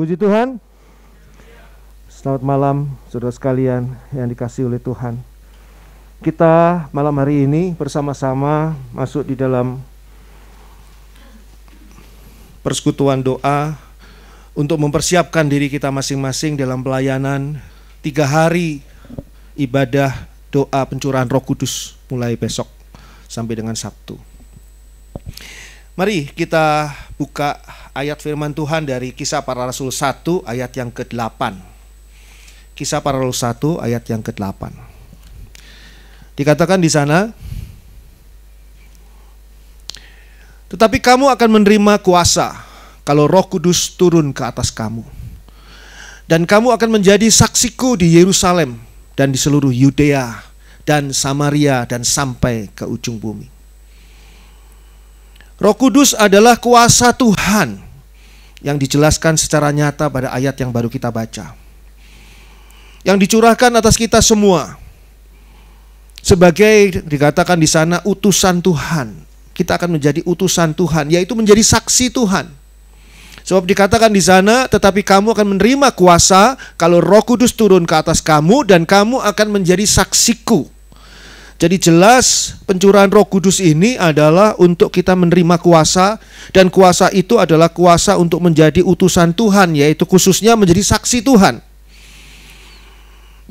Puji Tuhan. Selamat malam saudara sekalian yang dikasih oleh Tuhan. Kita malam hari ini bersama-sama masuk di dalam persekutuan doa untuk mempersiapkan diri kita masing-masing dalam pelayanan tiga hari ibadah doa pencurahan roh kudus mulai besok sampai dengan Sabtu. Mari kita buka ayat firman Tuhan dari Kisah Para Rasul 1 ayat yang ke-8. Kisah Para Rasul 1 ayat yang ke-8. Dikatakan di sana, "Tetapi kamu akan menerima kuasa kalau Roh Kudus turun ke atas kamu. Dan kamu akan menjadi saksiku di Yerusalem dan di seluruh Yudea dan Samaria dan sampai ke ujung bumi." Roh Kudus adalah kuasa Tuhan yang dijelaskan secara nyata pada ayat yang baru kita baca. Yang dicurahkan atas kita semua. Sebagai dikatakan di sana utusan Tuhan. Kita akan menjadi utusan Tuhan, yaitu menjadi saksi Tuhan. Sebab dikatakan di sana, tetapi kamu akan menerima kuasa kalau Roh Kudus turun ke atas kamu dan kamu akan menjadi saksiku jadi jelas pencurahan Roh Kudus ini adalah untuk kita menerima kuasa dan kuasa itu adalah kuasa untuk menjadi utusan Tuhan yaitu khususnya menjadi saksi Tuhan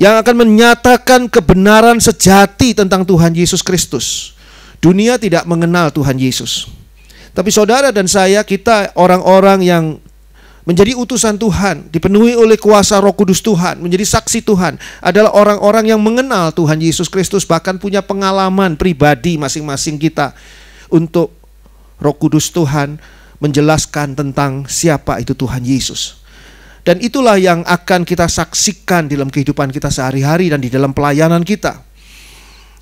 yang akan menyatakan kebenaran sejati tentang Tuhan Yesus Kristus. Dunia tidak mengenal Tuhan Yesus. Tapi saudara dan saya kita orang-orang yang menjadi utusan Tuhan, dipenuhi oleh kuasa Roh Kudus Tuhan, menjadi saksi Tuhan, adalah orang-orang yang mengenal Tuhan Yesus Kristus, bahkan punya pengalaman pribadi masing-masing kita untuk Roh Kudus Tuhan menjelaskan tentang siapa itu Tuhan Yesus. Dan itulah yang akan kita saksikan dalam kehidupan kita sehari-hari dan di dalam pelayanan kita.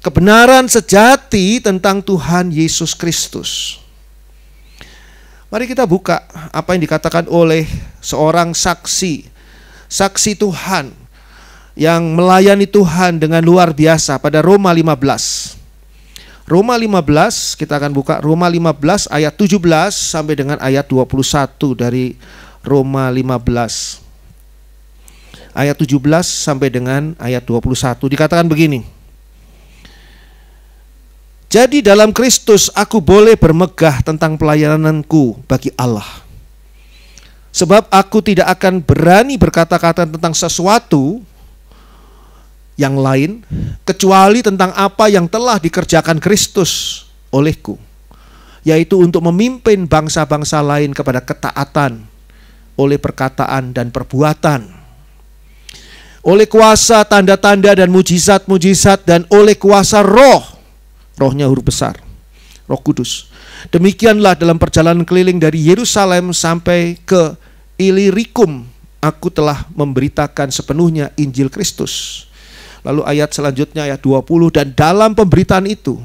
Kebenaran sejati tentang Tuhan Yesus Kristus. Mari kita buka apa yang dikatakan oleh seorang saksi, saksi Tuhan yang melayani Tuhan dengan luar biasa pada Roma 15. Roma 15, kita akan buka Roma 15 ayat 17 sampai dengan ayat 21 dari Roma 15. Ayat 17 sampai dengan ayat 21 dikatakan begini. Jadi dalam Kristus aku boleh bermegah tentang pelayananku bagi Allah. Sebab aku tidak akan berani berkata-kata tentang sesuatu yang lain kecuali tentang apa yang telah dikerjakan Kristus olehku yaitu untuk memimpin bangsa-bangsa lain kepada ketaatan oleh perkataan dan perbuatan oleh kuasa tanda-tanda dan mujizat-mujizat dan oleh kuasa roh rohnya huruf besar, roh kudus. Demikianlah dalam perjalanan keliling dari Yerusalem sampai ke Ilirikum, aku telah memberitakan sepenuhnya Injil Kristus. Lalu ayat selanjutnya ayat 20 dan dalam pemberitaan itu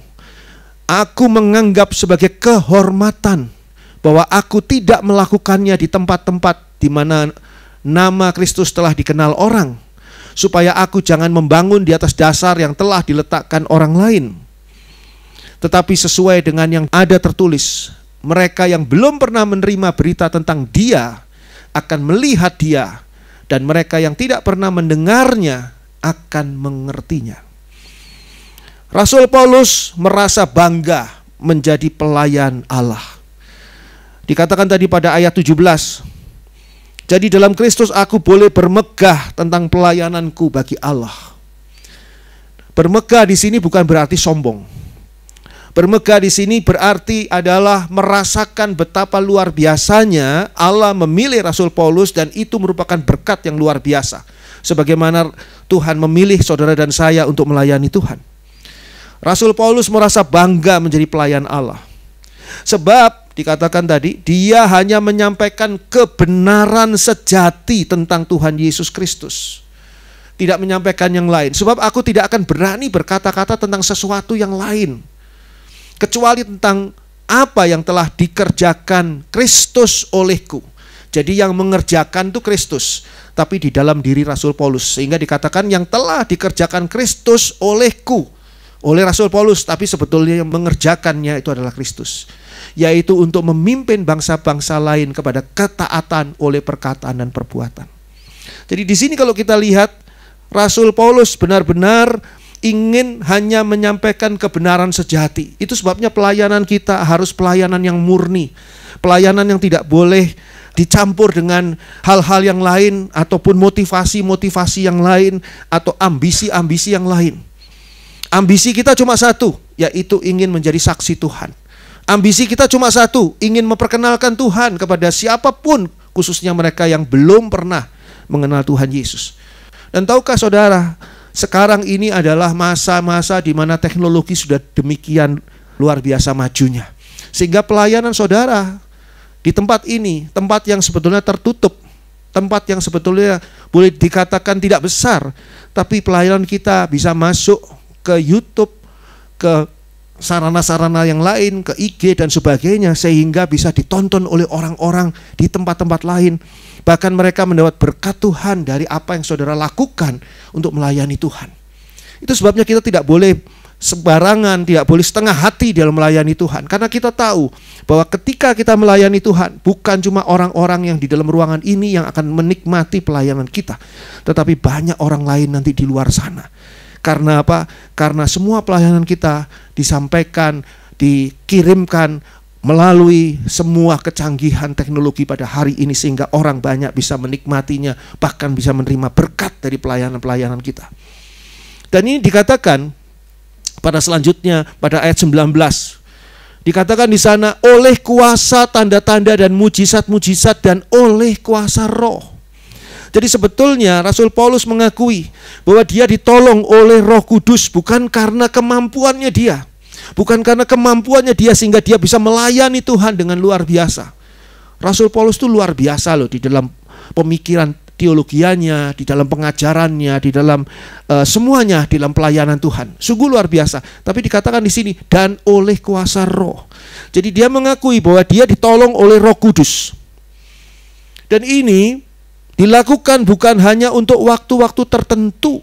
aku menganggap sebagai kehormatan bahwa aku tidak melakukannya di tempat-tempat di mana nama Kristus telah dikenal orang supaya aku jangan membangun di atas dasar yang telah diletakkan orang lain tetapi sesuai dengan yang ada tertulis. Mereka yang belum pernah menerima berita tentang Dia akan melihat Dia, dan mereka yang tidak pernah mendengarnya akan mengertinya. Rasul Paulus merasa bangga menjadi pelayan Allah. Dikatakan tadi pada ayat 17, jadi dalam Kristus aku boleh bermegah tentang pelayananku bagi Allah. Bermegah di sini bukan berarti sombong Bermegah di sini berarti adalah merasakan betapa luar biasanya Allah memilih Rasul Paulus dan itu merupakan berkat yang luar biasa. Sebagaimana Tuhan memilih saudara dan saya untuk melayani Tuhan. Rasul Paulus merasa bangga menjadi pelayan Allah. Sebab dikatakan tadi dia hanya menyampaikan kebenaran sejati tentang Tuhan Yesus Kristus. Tidak menyampaikan yang lain. Sebab aku tidak akan berani berkata-kata tentang sesuatu yang lain kecuali tentang apa yang telah dikerjakan Kristus olehku. Jadi yang mengerjakan itu Kristus, tapi di dalam diri Rasul Paulus. Sehingga dikatakan yang telah dikerjakan Kristus olehku, oleh Rasul Paulus, tapi sebetulnya yang mengerjakannya itu adalah Kristus. Yaitu untuk memimpin bangsa-bangsa lain kepada ketaatan oleh perkataan dan perbuatan. Jadi di sini kalau kita lihat Rasul Paulus benar-benar ingin hanya menyampaikan kebenaran sejati. Itu sebabnya pelayanan kita harus pelayanan yang murni, pelayanan yang tidak boleh dicampur dengan hal-hal yang lain ataupun motivasi-motivasi yang lain atau ambisi-ambisi yang lain. Ambisi kita cuma satu, yaitu ingin menjadi saksi Tuhan. Ambisi kita cuma satu, ingin memperkenalkan Tuhan kepada siapapun, khususnya mereka yang belum pernah mengenal Tuhan Yesus. Dan tahukah saudara, sekarang ini adalah masa-masa di mana teknologi sudah demikian luar biasa majunya. Sehingga pelayanan saudara di tempat ini, tempat yang sebetulnya tertutup, tempat yang sebetulnya boleh dikatakan tidak besar, tapi pelayanan kita bisa masuk ke YouTube, ke sarana-sarana yang lain, ke IG dan sebagainya sehingga bisa ditonton oleh orang-orang di tempat-tempat lain Bahkan mereka mendapat berkat Tuhan dari apa yang saudara lakukan untuk melayani Tuhan. Itu sebabnya kita tidak boleh sembarangan, tidak boleh setengah hati dalam melayani Tuhan. Karena kita tahu bahwa ketika kita melayani Tuhan, bukan cuma orang-orang yang di dalam ruangan ini yang akan menikmati pelayanan kita, tetapi banyak orang lain nanti di luar sana. Karena apa? Karena semua pelayanan kita disampaikan, dikirimkan melalui semua kecanggihan teknologi pada hari ini sehingga orang banyak bisa menikmatinya bahkan bisa menerima berkat dari pelayanan-pelayanan kita. Dan ini dikatakan pada selanjutnya pada ayat 19 dikatakan di sana oleh kuasa tanda-tanda dan mujizat-mujizat dan oleh kuasa roh. Jadi sebetulnya Rasul Paulus mengakui bahwa dia ditolong oleh Roh Kudus bukan karena kemampuannya dia, bukan karena kemampuannya dia sehingga dia bisa melayani Tuhan dengan luar biasa. Rasul Paulus itu luar biasa loh di dalam pemikiran teologianya, di dalam pengajarannya, di dalam uh, semuanya, di dalam pelayanan Tuhan. Sungguh luar biasa. Tapi dikatakan di sini dan oleh kuasa Roh. Jadi dia mengakui bahwa dia ditolong oleh Roh Kudus. Dan ini dilakukan bukan hanya untuk waktu-waktu tertentu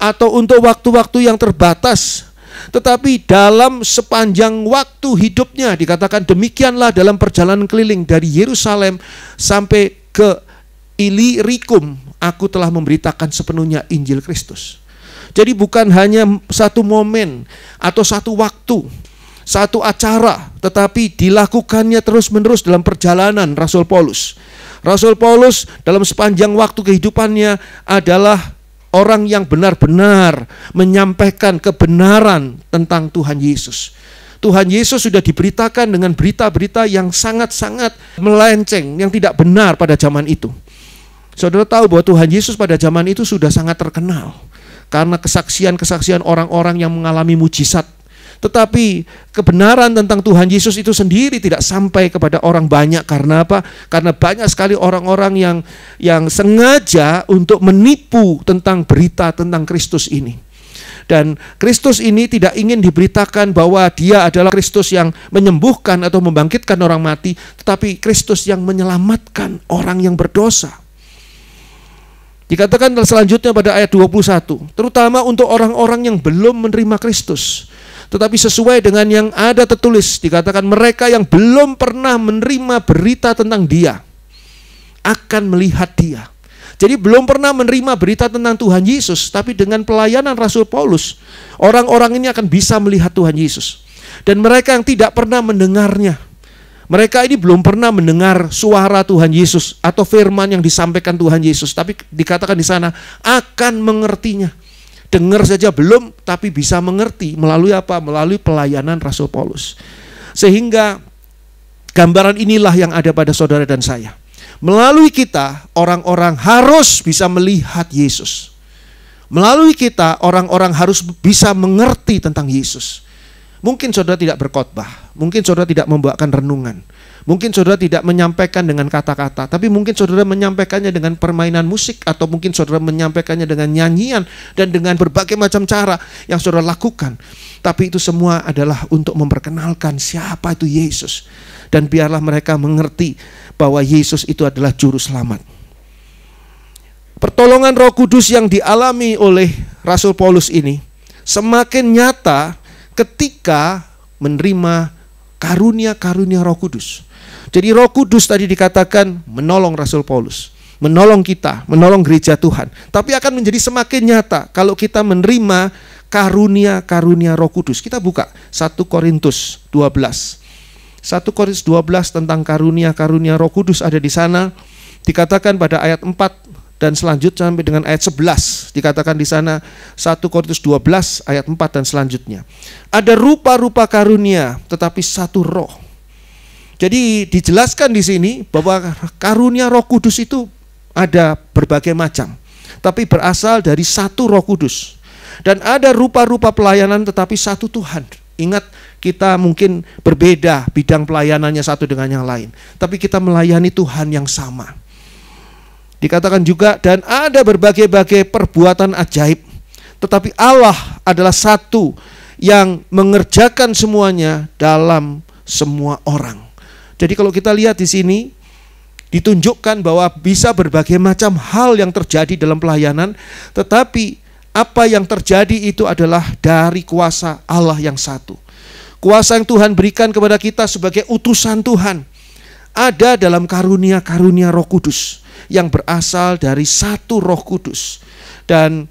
atau untuk waktu-waktu yang terbatas, tetapi dalam sepanjang waktu hidupnya dikatakan demikianlah dalam perjalanan keliling dari Yerusalem sampai ke Ilirikum aku telah memberitakan sepenuhnya Injil Kristus. Jadi bukan hanya satu momen atau satu waktu, satu acara, tetapi dilakukannya terus-menerus dalam perjalanan Rasul Paulus. Rasul Paulus dalam sepanjang waktu kehidupannya adalah orang yang benar-benar menyampaikan kebenaran tentang Tuhan Yesus. Tuhan Yesus sudah diberitakan dengan berita-berita yang sangat-sangat melenceng, yang tidak benar pada zaman itu. Saudara tahu bahwa Tuhan Yesus pada zaman itu sudah sangat terkenal karena kesaksian-kesaksian orang-orang yang mengalami mujizat tetapi kebenaran tentang Tuhan Yesus itu sendiri tidak sampai kepada orang banyak karena apa? Karena banyak sekali orang-orang yang yang sengaja untuk menipu tentang berita tentang Kristus ini. Dan Kristus ini tidak ingin diberitakan bahwa dia adalah Kristus yang menyembuhkan atau membangkitkan orang mati, tetapi Kristus yang menyelamatkan orang yang berdosa. Dikatakan selanjutnya pada ayat 21, terutama untuk orang-orang yang belum menerima Kristus tetapi sesuai dengan yang ada tertulis dikatakan mereka yang belum pernah menerima berita tentang dia akan melihat dia. Jadi belum pernah menerima berita tentang Tuhan Yesus, tapi dengan pelayanan Rasul Paulus, orang-orang ini akan bisa melihat Tuhan Yesus. Dan mereka yang tidak pernah mendengarnya, mereka ini belum pernah mendengar suara Tuhan Yesus atau firman yang disampaikan Tuhan Yesus, tapi dikatakan di sana akan mengertinya dengar saja belum, tapi bisa mengerti melalui apa? Melalui pelayanan Rasul Paulus. Sehingga gambaran inilah yang ada pada saudara dan saya. Melalui kita, orang-orang harus bisa melihat Yesus. Melalui kita, orang-orang harus bisa mengerti tentang Yesus. Mungkin saudara tidak berkhotbah, mungkin saudara tidak membawakan renungan, Mungkin saudara tidak menyampaikan dengan kata-kata, tapi mungkin saudara menyampaikannya dengan permainan musik atau mungkin saudara menyampaikannya dengan nyanyian dan dengan berbagai macam cara yang saudara lakukan. Tapi itu semua adalah untuk memperkenalkan siapa itu Yesus dan biarlah mereka mengerti bahwa Yesus itu adalah juru selamat. Pertolongan Roh Kudus yang dialami oleh Rasul Paulus ini semakin nyata ketika menerima karunia-karunia Roh Kudus. Jadi Roh Kudus tadi dikatakan menolong Rasul Paulus, menolong kita, menolong gereja Tuhan. Tapi akan menjadi semakin nyata kalau kita menerima karunia-karunia Roh Kudus. Kita buka 1 Korintus 12. 1 Korintus 12 tentang karunia-karunia Roh Kudus ada di sana. Dikatakan pada ayat 4 dan selanjutnya sampai dengan ayat 11 dikatakan di sana 1 Korintus 12 ayat 4 dan selanjutnya. Ada rupa-rupa karunia tetapi satu roh jadi dijelaskan di sini bahwa karunia Roh Kudus itu ada berbagai macam, tapi berasal dari satu Roh Kudus. Dan ada rupa-rupa pelayanan tetapi satu Tuhan. Ingat kita mungkin berbeda bidang pelayanannya satu dengan yang lain, tapi kita melayani Tuhan yang sama. Dikatakan juga dan ada berbagai-bagai perbuatan ajaib, tetapi Allah adalah satu yang mengerjakan semuanya dalam semua orang. Jadi kalau kita lihat di sini ditunjukkan bahwa bisa berbagai macam hal yang terjadi dalam pelayanan, tetapi apa yang terjadi itu adalah dari kuasa Allah yang satu. Kuasa yang Tuhan berikan kepada kita sebagai utusan Tuhan ada dalam karunia-karunia Roh Kudus yang berasal dari satu Roh Kudus dan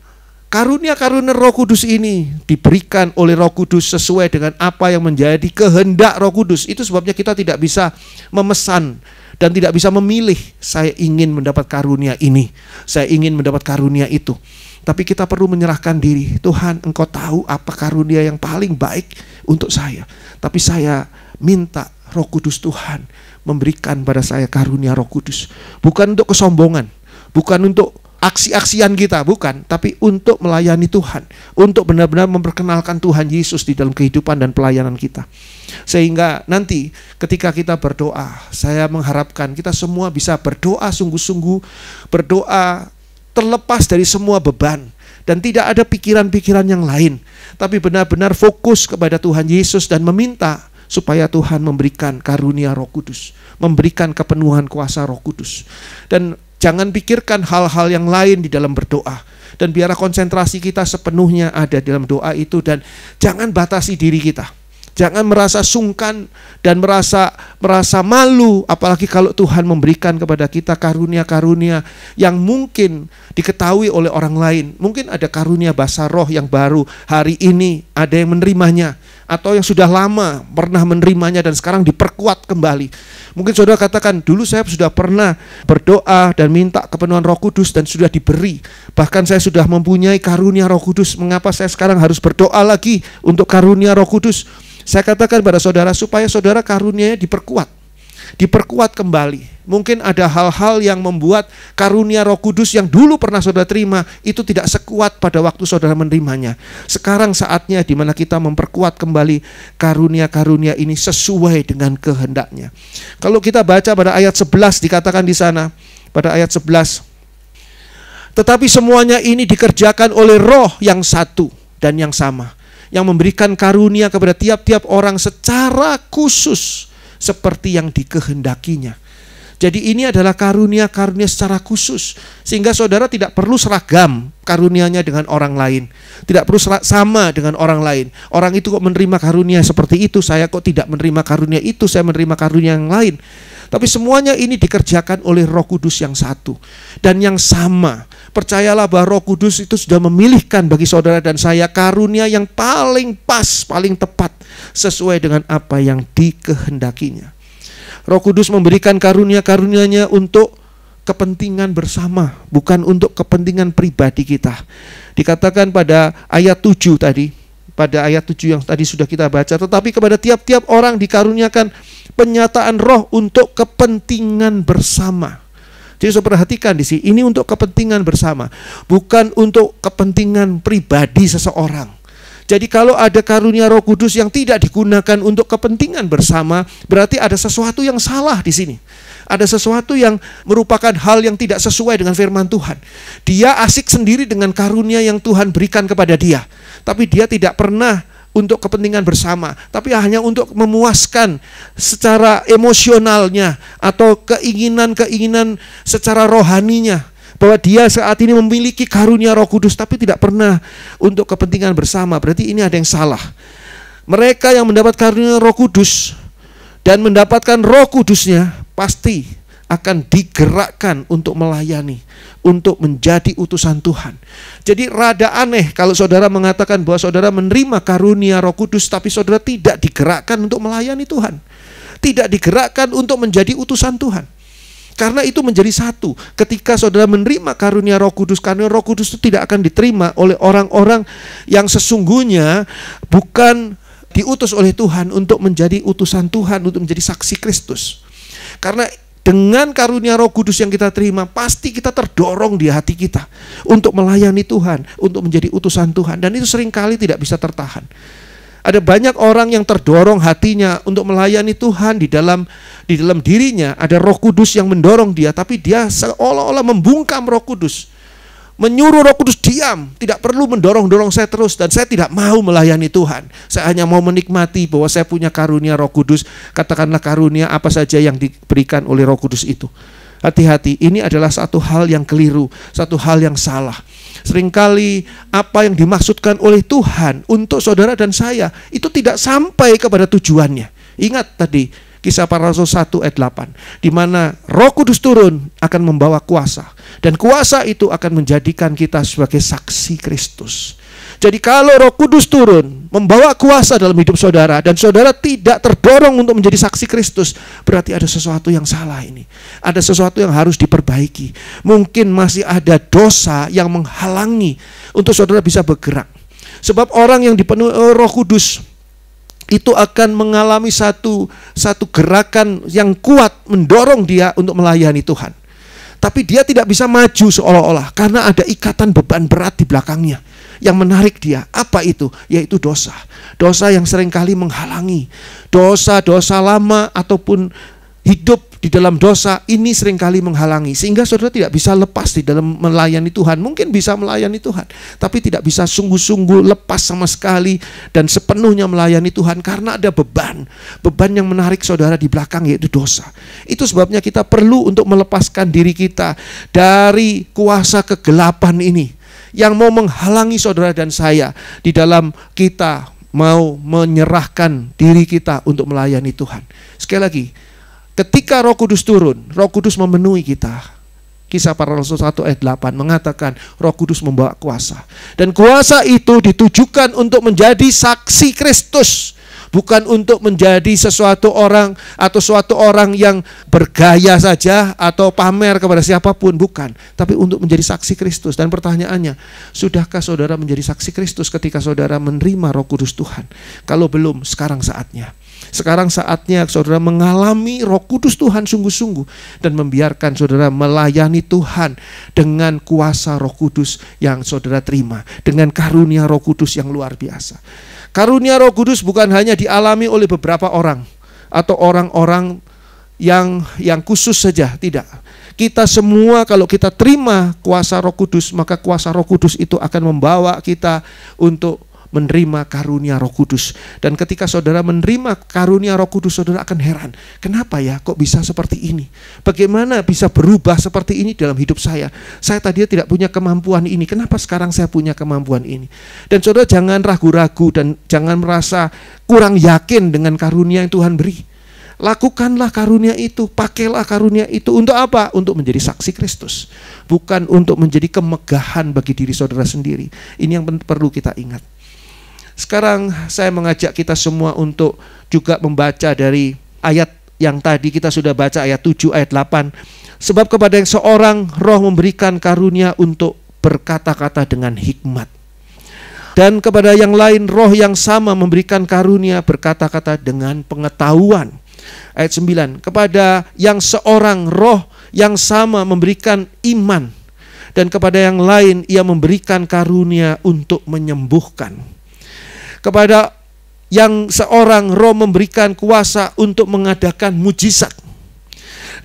Karunia-karunia Roh Kudus ini diberikan oleh Roh Kudus sesuai dengan apa yang menjadi kehendak Roh Kudus. Itu sebabnya kita tidak bisa memesan dan tidak bisa memilih saya ingin mendapat karunia ini, saya ingin mendapat karunia itu. Tapi kita perlu menyerahkan diri, Tuhan, Engkau tahu apa karunia yang paling baik untuk saya. Tapi saya minta Roh Kudus Tuhan memberikan pada saya karunia Roh Kudus, bukan untuk kesombongan, bukan untuk aksi-aksian kita, bukan, tapi untuk melayani Tuhan, untuk benar-benar memperkenalkan Tuhan Yesus di dalam kehidupan dan pelayanan kita. Sehingga nanti ketika kita berdoa, saya mengharapkan kita semua bisa berdoa sungguh-sungguh, berdoa terlepas dari semua beban dan tidak ada pikiran-pikiran yang lain, tapi benar-benar fokus kepada Tuhan Yesus dan meminta supaya Tuhan memberikan karunia Roh Kudus, memberikan kepenuhan kuasa Roh Kudus. Dan Jangan pikirkan hal-hal yang lain di dalam berdoa. Dan biarlah konsentrasi kita sepenuhnya ada dalam doa itu dan jangan batasi diri kita. Jangan merasa sungkan dan merasa merasa malu apalagi kalau Tuhan memberikan kepada kita karunia-karunia yang mungkin diketahui oleh orang lain. Mungkin ada karunia bahasa roh yang baru hari ini, ada yang menerimanya atau yang sudah lama pernah menerimanya dan sekarang diperkuat kembali. Mungkin saudara katakan, dulu saya sudah pernah berdoa dan minta kepenuhan roh kudus dan sudah diberi. Bahkan saya sudah mempunyai karunia roh kudus. Mengapa saya sekarang harus berdoa lagi untuk karunia roh kudus? Saya katakan pada saudara supaya saudara karunianya diperkuat diperkuat kembali. Mungkin ada hal-hal yang membuat karunia Roh Kudus yang dulu pernah saudara terima itu tidak sekuat pada waktu saudara menerimanya. Sekarang saatnya di mana kita memperkuat kembali karunia-karunia ini sesuai dengan kehendaknya. Kalau kita baca pada ayat 11 dikatakan di sana, pada ayat 11 tetapi semuanya ini dikerjakan oleh roh yang satu dan yang sama yang memberikan karunia kepada tiap-tiap orang secara khusus seperti yang dikehendakinya. Jadi ini adalah karunia-karunia secara khusus sehingga saudara tidak perlu seragam karunianya dengan orang lain. Tidak perlu sama dengan orang lain. Orang itu kok menerima karunia seperti itu, saya kok tidak menerima karunia itu, saya menerima karunia yang lain. Tapi semuanya ini dikerjakan oleh Roh Kudus yang satu dan yang sama. Percayalah bahwa Roh Kudus itu sudah memilihkan bagi saudara dan saya karunia yang paling pas, paling tepat sesuai dengan apa yang dikehendakinya. Roh Kudus memberikan karunia-karunianya untuk kepentingan bersama, bukan untuk kepentingan pribadi kita. Dikatakan pada ayat 7 tadi, pada ayat 7 yang tadi sudah kita baca, tetapi kepada tiap-tiap orang dikaruniakan penyataan roh untuk kepentingan bersama. Jadi saya perhatikan di sini, ini untuk kepentingan bersama, bukan untuk kepentingan pribadi seseorang. Jadi kalau ada karunia Roh Kudus yang tidak digunakan untuk kepentingan bersama, berarti ada sesuatu yang salah di sini. Ada sesuatu yang merupakan hal yang tidak sesuai dengan firman Tuhan. Dia asik sendiri dengan karunia yang Tuhan berikan kepada dia, tapi dia tidak pernah untuk kepentingan bersama, tapi hanya untuk memuaskan secara emosionalnya atau keinginan-keinginan secara rohaninya bahwa dia saat ini memiliki karunia Roh Kudus tapi tidak pernah untuk kepentingan bersama. Berarti ini ada yang salah. Mereka yang mendapat karunia Roh Kudus dan mendapatkan Roh Kudusnya pasti akan digerakkan untuk melayani, untuk menjadi utusan Tuhan. Jadi rada aneh kalau saudara mengatakan bahwa saudara menerima karunia Roh Kudus tapi saudara tidak digerakkan untuk melayani Tuhan. Tidak digerakkan untuk menjadi utusan Tuhan. Karena itu menjadi satu. Ketika saudara menerima karunia Roh Kudus, karena Roh Kudus itu tidak akan diterima oleh orang-orang yang sesungguhnya bukan diutus oleh Tuhan untuk menjadi utusan Tuhan, untuk menjadi saksi Kristus. Karena dengan karunia Roh Kudus yang kita terima, pasti kita terdorong di hati kita untuk melayani Tuhan, untuk menjadi utusan Tuhan, dan itu seringkali tidak bisa tertahan. Ada banyak orang yang terdorong hatinya untuk melayani Tuhan di dalam di dalam dirinya ada Roh Kudus yang mendorong dia, tapi dia seolah-olah membungkam Roh Kudus menyuruh Roh Kudus diam, tidak perlu mendorong-dorong saya terus dan saya tidak mau melayani Tuhan. Saya hanya mau menikmati bahwa saya punya karunia Roh Kudus, katakanlah karunia apa saja yang diberikan oleh Roh Kudus itu. Hati-hati, ini adalah satu hal yang keliru, satu hal yang salah. Seringkali apa yang dimaksudkan oleh Tuhan untuk saudara dan saya itu tidak sampai kepada tujuannya. Ingat tadi, Kisah para Rasul 1 ayat 8. Di mana Roh Kudus turun akan membawa kuasa dan kuasa itu akan menjadikan kita sebagai saksi Kristus. Jadi kalau Roh Kudus turun membawa kuasa dalam hidup saudara dan saudara tidak terdorong untuk menjadi saksi Kristus, berarti ada sesuatu yang salah ini. Ada sesuatu yang harus diperbaiki. Mungkin masih ada dosa yang menghalangi untuk saudara bisa bergerak. Sebab orang yang dipenuhi Roh Kudus itu akan mengalami satu satu gerakan yang kuat mendorong dia untuk melayani Tuhan. Tapi dia tidak bisa maju seolah-olah karena ada ikatan beban berat di belakangnya yang menarik dia. Apa itu? Yaitu dosa. Dosa yang seringkali menghalangi. Dosa-dosa lama ataupun hidup di dalam dosa ini seringkali menghalangi sehingga saudara tidak bisa lepas di dalam melayani Tuhan. Mungkin bisa melayani Tuhan, tapi tidak bisa sungguh-sungguh lepas sama sekali dan sepenuhnya melayani Tuhan karena ada beban. Beban yang menarik saudara di belakang yaitu dosa. Itu sebabnya kita perlu untuk melepaskan diri kita dari kuasa kegelapan ini yang mau menghalangi saudara dan saya di dalam kita mau menyerahkan diri kita untuk melayani Tuhan. Sekali lagi, Ketika Roh Kudus turun, Roh Kudus memenuhi kita. Kisah para Rasul 1 ayat 8 mengatakan Roh Kudus membawa kuasa. Dan kuasa itu ditujukan untuk menjadi saksi Kristus, bukan untuk menjadi sesuatu orang atau suatu orang yang bergaya saja atau pamer kepada siapapun, bukan, tapi untuk menjadi saksi Kristus. Dan pertanyaannya, sudahkah saudara menjadi saksi Kristus ketika saudara menerima Roh Kudus Tuhan? Kalau belum, sekarang saatnya. Sekarang saatnya saudara mengalami Roh Kudus Tuhan sungguh-sungguh dan membiarkan saudara melayani Tuhan dengan kuasa Roh Kudus yang saudara terima, dengan karunia Roh Kudus yang luar biasa. Karunia Roh Kudus bukan hanya dialami oleh beberapa orang atau orang-orang yang yang khusus saja, tidak. Kita semua kalau kita terima kuasa Roh Kudus, maka kuasa Roh Kudus itu akan membawa kita untuk menerima karunia Roh Kudus. Dan ketika saudara menerima karunia Roh Kudus, saudara akan heran, kenapa ya kok bisa seperti ini? Bagaimana bisa berubah seperti ini dalam hidup saya? Saya tadi tidak punya kemampuan ini, kenapa sekarang saya punya kemampuan ini? Dan saudara jangan ragu-ragu dan jangan merasa kurang yakin dengan karunia yang Tuhan beri. Lakukanlah karunia itu, pakailah karunia itu untuk apa? Untuk menjadi saksi Kristus, bukan untuk menjadi kemegahan bagi diri saudara sendiri. Ini yang perlu kita ingat. Sekarang saya mengajak kita semua untuk juga membaca dari ayat yang tadi kita sudah baca ayat 7 ayat 8. Sebab kepada yang seorang roh memberikan karunia untuk berkata-kata dengan hikmat. Dan kepada yang lain roh yang sama memberikan karunia berkata-kata dengan pengetahuan. Ayat 9, kepada yang seorang roh yang sama memberikan iman dan kepada yang lain ia memberikan karunia untuk menyembuhkan kepada yang seorang roh memberikan kuasa untuk mengadakan mujizat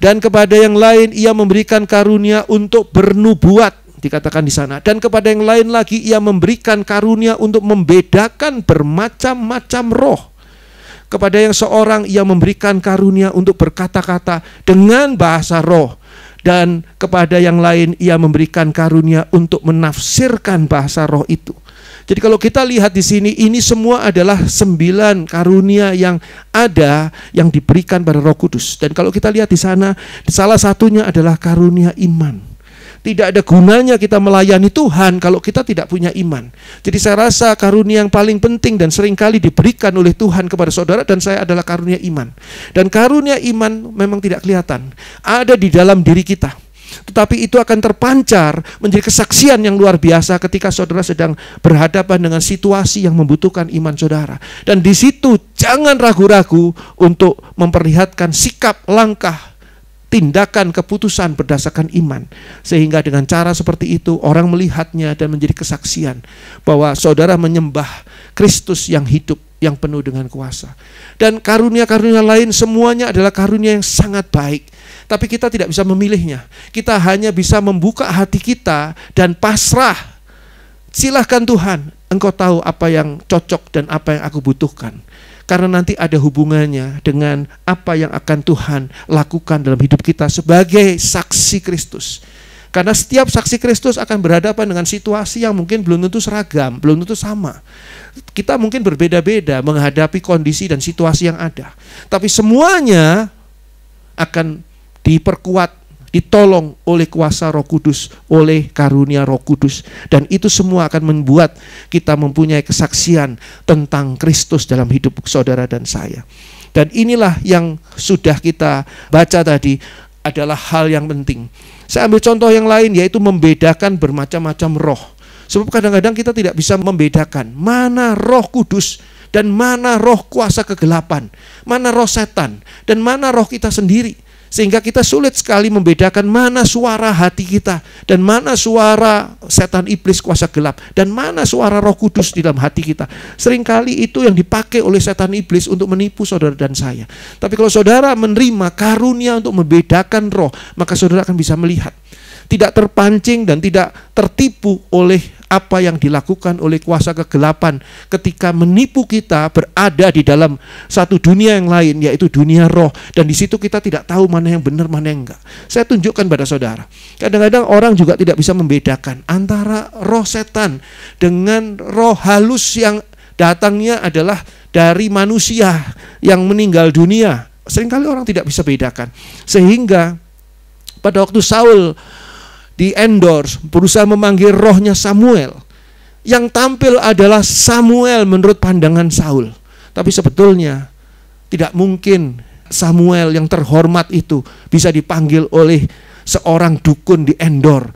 dan kepada yang lain ia memberikan karunia untuk bernubuat dikatakan di sana dan kepada yang lain lagi ia memberikan karunia untuk membedakan bermacam-macam roh kepada yang seorang ia memberikan karunia untuk berkata-kata dengan bahasa roh dan kepada yang lain ia memberikan karunia untuk menafsirkan bahasa roh itu jadi kalau kita lihat di sini ini semua adalah sembilan karunia yang ada yang diberikan pada Roh Kudus. Dan kalau kita lihat di sana salah satunya adalah karunia iman. Tidak ada gunanya kita melayani Tuhan kalau kita tidak punya iman. Jadi saya rasa karunia yang paling penting dan seringkali diberikan oleh Tuhan kepada saudara dan saya adalah karunia iman. Dan karunia iman memang tidak kelihatan. Ada di dalam diri kita tetapi itu akan terpancar menjadi kesaksian yang luar biasa ketika saudara sedang berhadapan dengan situasi yang membutuhkan iman saudara. Dan di situ jangan ragu-ragu untuk memperlihatkan sikap, langkah, tindakan keputusan berdasarkan iman sehingga dengan cara seperti itu orang melihatnya dan menjadi kesaksian bahwa saudara menyembah Kristus yang hidup yang penuh dengan kuasa dan karunia-karunia lain semuanya adalah karunia yang sangat baik tapi kita tidak bisa memilihnya. Kita hanya bisa membuka hati kita dan pasrah. Silahkan Tuhan, Engkau tahu apa yang cocok dan apa yang aku butuhkan. Karena nanti ada hubungannya dengan apa yang akan Tuhan lakukan dalam hidup kita sebagai saksi Kristus. Karena setiap saksi Kristus akan berhadapan dengan situasi yang mungkin belum tentu seragam, belum tentu sama. Kita mungkin berbeda-beda menghadapi kondisi dan situasi yang ada. Tapi semuanya akan diperkuat, ditolong oleh kuasa Roh Kudus, oleh karunia Roh Kudus, dan itu semua akan membuat kita mempunyai kesaksian tentang Kristus dalam hidup saudara dan saya. Dan inilah yang sudah kita baca tadi adalah hal yang penting. Saya ambil contoh yang lain yaitu membedakan bermacam-macam roh. Sebab kadang-kadang kita tidak bisa membedakan mana roh kudus dan mana roh kuasa kegelapan, mana roh setan dan mana roh kita sendiri. Sehingga kita sulit sekali membedakan mana suara hati kita dan mana suara setan iblis kuasa gelap dan mana suara roh kudus di dalam hati kita. Seringkali itu yang dipakai oleh setan iblis untuk menipu saudara dan saya. Tapi kalau saudara menerima karunia untuk membedakan roh, maka saudara akan bisa melihat. Tidak terpancing dan tidak tertipu oleh apa yang dilakukan oleh kuasa kegelapan ketika menipu kita berada di dalam satu dunia yang lain yaitu dunia roh dan di situ kita tidak tahu mana yang benar mana yang enggak. Saya tunjukkan pada saudara. Kadang-kadang orang juga tidak bisa membedakan antara roh setan dengan roh halus yang datangnya adalah dari manusia yang meninggal dunia. Seringkali orang tidak bisa bedakan. Sehingga pada waktu Saul di endorse, berusaha memanggil rohnya Samuel. Yang tampil adalah Samuel menurut pandangan Saul. Tapi sebetulnya tidak mungkin Samuel yang terhormat itu bisa dipanggil oleh seorang dukun di endor.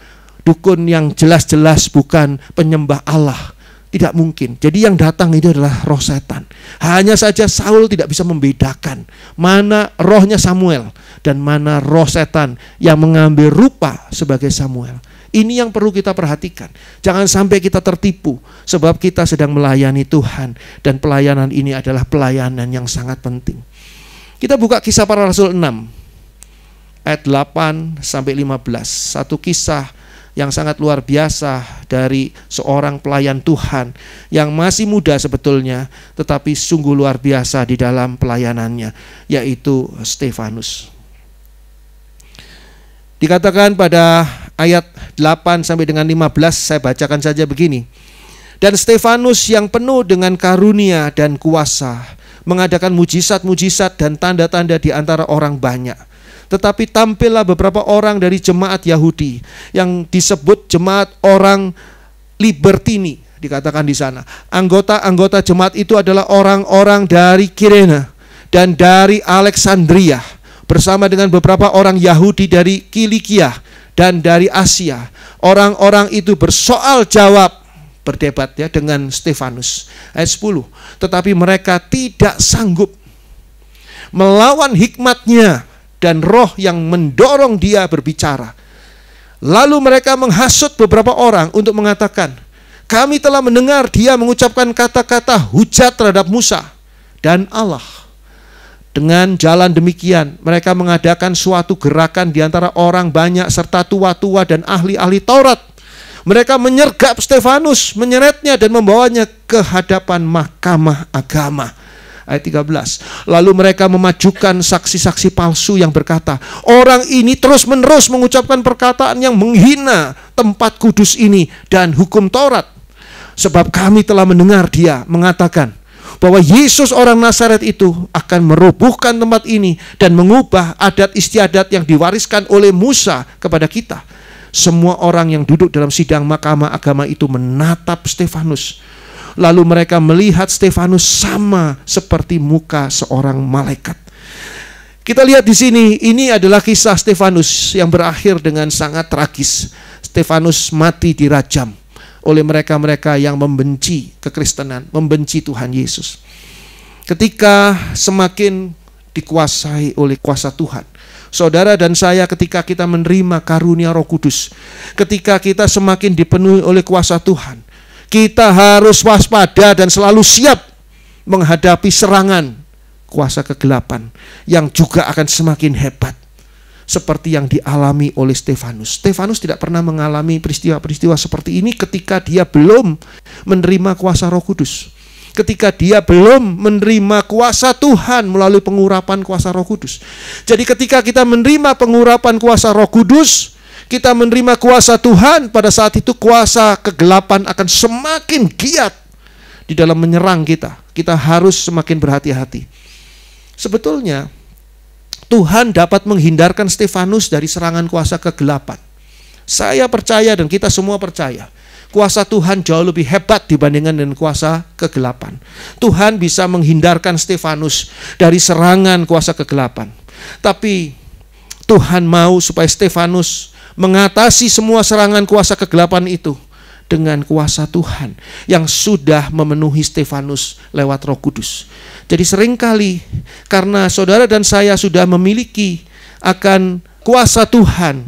Dukun yang jelas-jelas bukan penyembah Allah. Tidak mungkin. Jadi yang datang itu adalah roh setan. Hanya saja Saul tidak bisa membedakan mana rohnya Samuel dan mana roh setan yang mengambil rupa sebagai Samuel. Ini yang perlu kita perhatikan. Jangan sampai kita tertipu, sebab kita sedang melayani Tuhan, dan pelayanan ini adalah pelayanan yang sangat penting. Kita buka kisah para rasul 6, ayat 8 sampai 15. Satu kisah yang sangat luar biasa dari seorang pelayan Tuhan yang masih muda sebetulnya, tetapi sungguh luar biasa di dalam pelayanannya, yaitu Stefanus. Dikatakan pada ayat 8 sampai dengan 15 saya bacakan saja begini. Dan Stefanus yang penuh dengan karunia dan kuasa mengadakan mujizat-mujizat dan tanda-tanda di antara orang banyak. Tetapi tampillah beberapa orang dari jemaat Yahudi yang disebut jemaat orang Libertini dikatakan di sana. Anggota-anggota jemaat itu adalah orang-orang dari Kirena dan dari Alexandria bersama dengan beberapa orang Yahudi dari Kilikia dan dari Asia. Orang-orang itu bersoal jawab berdebat ya dengan Stefanus ayat 10. Tetapi mereka tidak sanggup melawan hikmatnya dan roh yang mendorong dia berbicara. Lalu mereka menghasut beberapa orang untuk mengatakan, kami telah mendengar dia mengucapkan kata-kata hujat terhadap Musa dan Allah. Dengan jalan demikian, mereka mengadakan suatu gerakan di antara orang banyak serta tua-tua dan ahli-ahli Taurat. Mereka menyergap Stefanus, menyeretnya dan membawanya ke hadapan mahkamah agama. Ayat 13. Lalu mereka memajukan saksi-saksi palsu yang berkata, orang ini terus-menerus mengucapkan perkataan yang menghina tempat kudus ini dan hukum Taurat. Sebab kami telah mendengar dia mengatakan, bahwa Yesus orang Nazaret itu akan merubuhkan tempat ini dan mengubah adat istiadat yang diwariskan oleh Musa kepada kita. Semua orang yang duduk dalam sidang mahkamah agama itu menatap Stefanus. Lalu mereka melihat Stefanus sama seperti muka seorang malaikat. Kita lihat di sini, ini adalah kisah Stefanus yang berakhir dengan sangat tragis. Stefanus mati dirajam oleh mereka-mereka yang membenci kekristenan, membenci Tuhan Yesus. Ketika semakin dikuasai oleh kuasa Tuhan, saudara dan saya ketika kita menerima karunia Roh Kudus, ketika kita semakin dipenuhi oleh kuasa Tuhan, kita harus waspada dan selalu siap menghadapi serangan kuasa kegelapan yang juga akan semakin hebat seperti yang dialami oleh Stefanus. Stefanus tidak pernah mengalami peristiwa-peristiwa seperti ini ketika dia belum menerima kuasa Roh Kudus. Ketika dia belum menerima kuasa Tuhan melalui pengurapan kuasa Roh Kudus. Jadi ketika kita menerima pengurapan kuasa Roh Kudus, kita menerima kuasa Tuhan, pada saat itu kuasa kegelapan akan semakin giat di dalam menyerang kita. Kita harus semakin berhati-hati. Sebetulnya Tuhan dapat menghindarkan Stefanus dari serangan kuasa kegelapan. Saya percaya dan kita semua percaya. Kuasa Tuhan jauh lebih hebat dibandingkan dengan kuasa kegelapan. Tuhan bisa menghindarkan Stefanus dari serangan kuasa kegelapan. Tapi Tuhan mau supaya Stefanus mengatasi semua serangan kuasa kegelapan itu dengan kuasa Tuhan yang sudah memenuhi Stefanus lewat Roh Kudus. Jadi seringkali karena saudara dan saya sudah memiliki akan kuasa Tuhan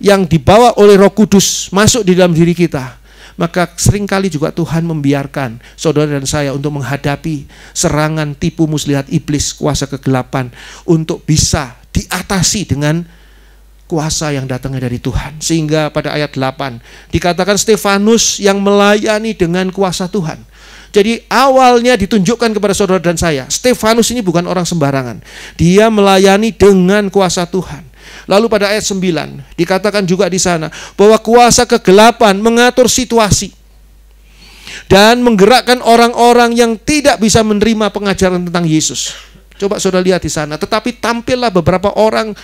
yang dibawa oleh Roh Kudus masuk di dalam diri kita, maka seringkali juga Tuhan membiarkan saudara dan saya untuk menghadapi serangan tipu muslihat iblis kuasa kegelapan untuk bisa diatasi dengan kuasa yang datangnya dari Tuhan. Sehingga pada ayat 8 dikatakan Stefanus yang melayani dengan kuasa Tuhan. Jadi awalnya ditunjukkan kepada saudara dan saya, Stefanus ini bukan orang sembarangan. Dia melayani dengan kuasa Tuhan. Lalu pada ayat 9 dikatakan juga di sana bahwa kuasa kegelapan mengatur situasi dan menggerakkan orang-orang yang tidak bisa menerima pengajaran tentang Yesus. Coba saudara lihat di sana, tetapi tampillah beberapa orang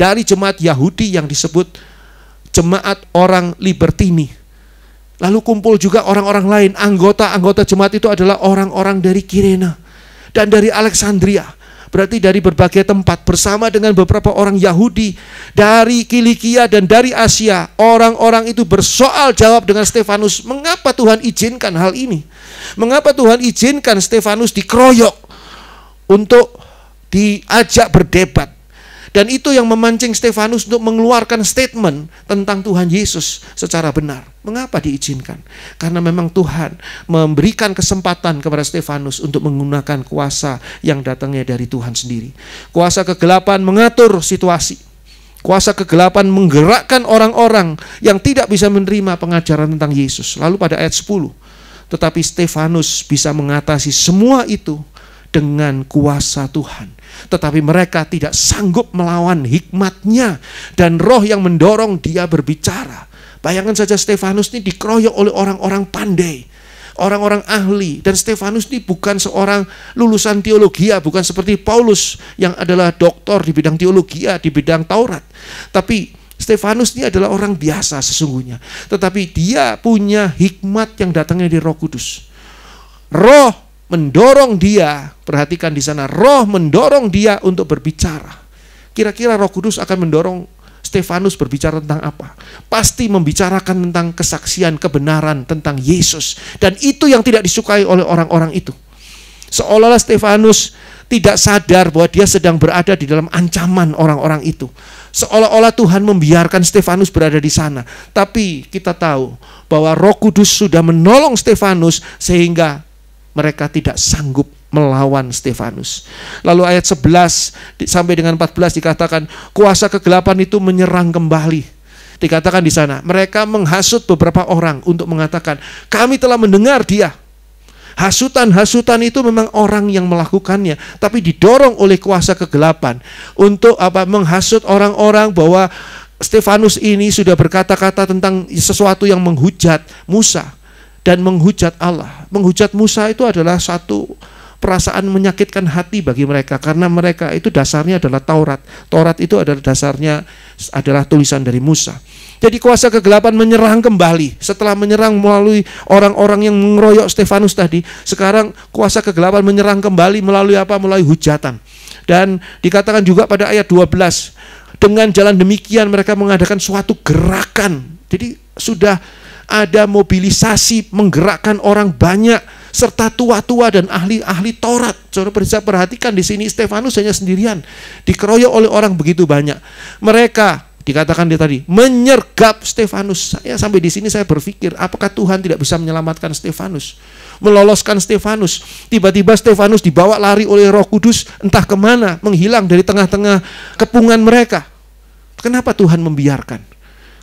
dari jemaat Yahudi yang disebut jemaat orang Libertini. Lalu kumpul juga orang-orang lain, anggota-anggota jemaat itu adalah orang-orang dari Kirena dan dari Alexandria. Berarti dari berbagai tempat bersama dengan beberapa orang Yahudi dari Kilikia dan dari Asia, orang-orang itu bersoal jawab dengan Stefanus, mengapa Tuhan izinkan hal ini? Mengapa Tuhan izinkan Stefanus dikeroyok untuk diajak berdebat? Dan itu yang memancing Stefanus untuk mengeluarkan statement tentang Tuhan Yesus secara benar. Mengapa diizinkan? Karena memang Tuhan memberikan kesempatan kepada Stefanus untuk menggunakan kuasa yang datangnya dari Tuhan sendiri. Kuasa kegelapan mengatur situasi. Kuasa kegelapan menggerakkan orang-orang yang tidak bisa menerima pengajaran tentang Yesus. Lalu pada ayat 10, tetapi Stefanus bisa mengatasi semua itu dengan kuasa Tuhan tetapi mereka tidak sanggup melawan hikmatnya dan roh yang mendorong dia berbicara. Bayangkan saja Stefanus ini dikeroyok oleh orang-orang pandai orang-orang ahli dan Stefanus ini bukan seorang lulusan teologi, ya. bukan seperti Paulus yang adalah doktor di bidang teologi, ya, di bidang Taurat. Tapi Stefanus ini adalah orang biasa sesungguhnya, tetapi dia punya hikmat yang datangnya dari Roh Kudus. Roh mendorong dia, perhatikan di sana, roh mendorong dia untuk berbicara. Kira-kira roh kudus akan mendorong Stefanus berbicara tentang apa? Pasti membicarakan tentang kesaksian kebenaran tentang Yesus. Dan itu yang tidak disukai oleh orang-orang itu. Seolah-olah Stefanus tidak sadar bahwa dia sedang berada di dalam ancaman orang-orang itu. Seolah-olah Tuhan membiarkan Stefanus berada di sana. Tapi kita tahu bahwa roh kudus sudah menolong Stefanus sehingga mereka tidak sanggup melawan Stefanus. Lalu ayat 11 sampai dengan 14 dikatakan kuasa kegelapan itu menyerang kembali. Dikatakan di sana, mereka menghasut beberapa orang untuk mengatakan, "Kami telah mendengar dia." Hasutan-hasutan itu memang orang yang melakukannya, tapi didorong oleh kuasa kegelapan untuk apa? menghasut orang-orang bahwa Stefanus ini sudah berkata-kata tentang sesuatu yang menghujat Musa dan menghujat Allah. Menghujat Musa itu adalah satu perasaan menyakitkan hati bagi mereka karena mereka itu dasarnya adalah Taurat. Taurat itu adalah dasarnya adalah tulisan dari Musa. Jadi kuasa kegelapan menyerang kembali setelah menyerang melalui orang-orang yang mengeroyok Stefanus tadi. Sekarang kuasa kegelapan menyerang kembali melalui apa? Melalui hujatan. Dan dikatakan juga pada ayat 12 dengan jalan demikian mereka mengadakan suatu gerakan. Jadi sudah ada mobilisasi menggerakkan orang banyak serta tua-tua dan ahli-ahli Taurat. Saudara bisa perhatikan di sini Stefanus hanya sendirian, dikeroyok oleh orang begitu banyak. Mereka dikatakan dia tadi menyergap Stefanus. Saya sampai di sini saya berpikir, apakah Tuhan tidak bisa menyelamatkan Stefanus? Meloloskan Stefanus. Tiba-tiba Stefanus dibawa lari oleh Roh Kudus entah kemana, menghilang dari tengah-tengah kepungan mereka. Kenapa Tuhan membiarkan?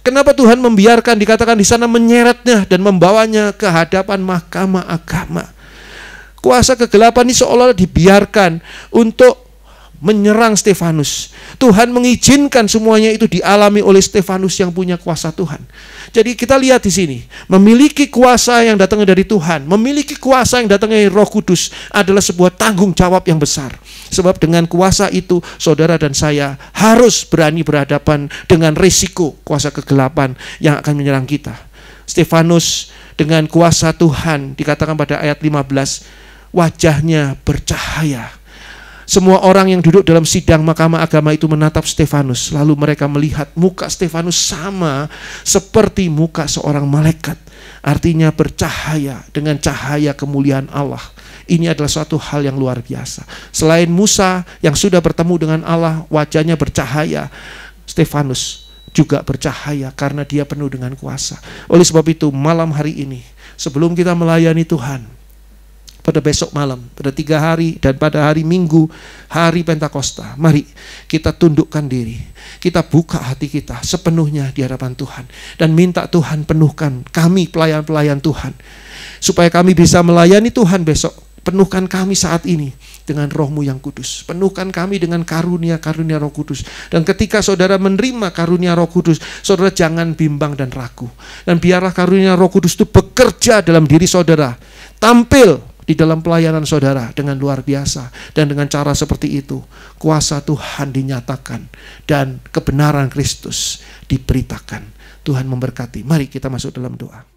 Kenapa Tuhan membiarkan dikatakan di sana menyeretnya dan membawanya ke hadapan mahkamah agama? Kuasa kegelapan ini seolah-olah dibiarkan untuk menyerang Stefanus. Tuhan mengizinkan semuanya itu dialami oleh Stefanus yang punya kuasa Tuhan. Jadi kita lihat di sini, memiliki kuasa yang datangnya dari Tuhan, memiliki kuasa yang datangnya dari Roh Kudus adalah sebuah tanggung jawab yang besar. Sebab dengan kuasa itu saudara dan saya harus berani berhadapan dengan risiko kuasa kegelapan yang akan menyerang kita. Stefanus dengan kuasa Tuhan dikatakan pada ayat 15 wajahnya bercahaya semua orang yang duduk dalam sidang mahkamah agama itu menatap Stefanus. Lalu mereka melihat muka Stefanus sama seperti muka seorang malaikat. Artinya bercahaya dengan cahaya kemuliaan Allah. Ini adalah suatu hal yang luar biasa. Selain Musa yang sudah bertemu dengan Allah, wajahnya bercahaya. Stefanus juga bercahaya karena dia penuh dengan kuasa. Oleh sebab itu, malam hari ini, sebelum kita melayani Tuhan, pada besok malam, pada tiga hari dan pada hari Minggu, hari Pentakosta. Mari kita tundukkan diri, kita buka hati kita sepenuhnya di hadapan Tuhan dan minta Tuhan penuhkan kami pelayan-pelayan Tuhan supaya kami bisa melayani Tuhan besok. Penuhkan kami saat ini dengan rohmu yang kudus. Penuhkan kami dengan karunia-karunia roh kudus. Dan ketika saudara menerima karunia roh kudus, saudara jangan bimbang dan ragu. Dan biarlah karunia roh kudus itu bekerja dalam diri saudara. Tampil di dalam pelayanan saudara dengan luar biasa. Dan dengan cara seperti itu, kuasa Tuhan dinyatakan dan kebenaran Kristus diberitakan. Tuhan memberkati. Mari kita masuk dalam doa.